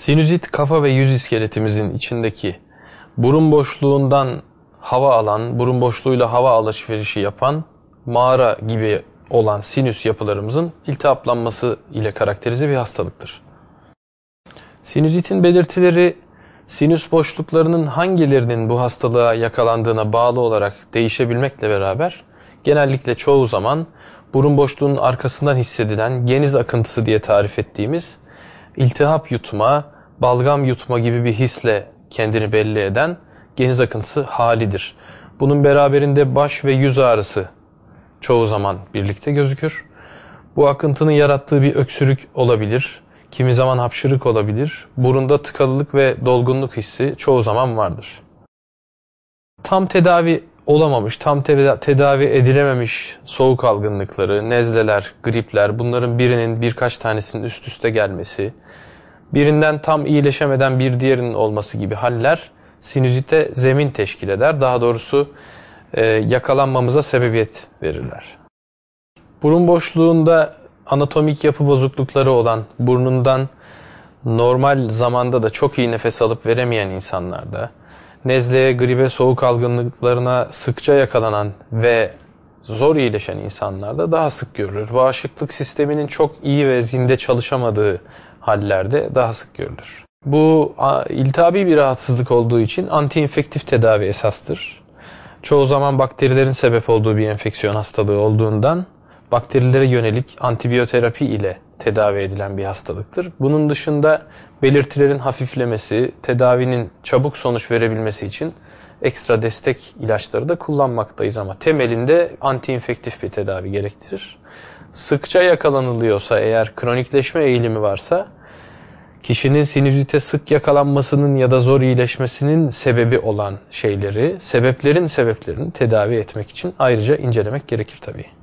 Sinüzit kafa ve yüz iskeletimizin içindeki burun boşluğundan hava alan, burun boşluğuyla hava alışverişi yapan mağara gibi olan sinüs yapılarımızın iltihaplanması ile karakterize bir hastalıktır. Sinüzitin belirtileri sinüs boşluklarının hangilerinin bu hastalığa yakalandığına bağlı olarak değişebilmekle beraber genellikle çoğu zaman burun boşluğunun arkasından hissedilen geniz akıntısı diye tarif ettiğimiz iltihap yutma, balgam yutma gibi bir hisle kendini belli eden geniz akıntısı halidir. Bunun beraberinde baş ve yüz ağrısı çoğu zaman birlikte gözükür. Bu akıntının yarattığı bir öksürük olabilir. Kimi zaman hapşırık olabilir. Burunda tıkalılık ve dolgunluk hissi çoğu zaman vardır. Tam tedavi olamamış, tam tedavi edilememiş soğuk algınlıkları, nezleler, gripler bunların birinin birkaç tanesinin üst üste gelmesi, birinden tam iyileşemeden bir diğerinin olması gibi haller sinüzite zemin teşkil eder. Daha doğrusu e, yakalanmamıza sebebiyet verirler. Burun boşluğunda anatomik yapı bozuklukları olan burnundan normal zamanda da çok iyi nefes alıp veremeyen insanlarda, nezleye, gribe, soğuk algınlıklarına sıkça yakalanan ve zor iyileşen insanlarda daha sık görülür. Bağışıklık sisteminin çok iyi ve zinde çalışamadığı hallerde daha sık görülür. Bu iltihabi bir rahatsızlık olduğu için antiinfektif tedavi esastır. Çoğu zaman bakterilerin sebep olduğu bir enfeksiyon hastalığı olduğundan bakterilere yönelik antibiyoterapi ile tedavi edilen bir hastalıktır. Bunun dışında belirtilerin hafiflemesi, tedavinin çabuk sonuç verebilmesi için ekstra destek ilaçları da kullanmaktayız ama temelinde antiinfektif bir tedavi gerektirir sıkça yakalanılıyorsa eğer kronikleşme eğilimi varsa kişinin sinüzite sık yakalanmasının ya da zor iyileşmesinin sebebi olan şeyleri, sebeplerin sebeplerini tedavi etmek için ayrıca incelemek gerekir tabii.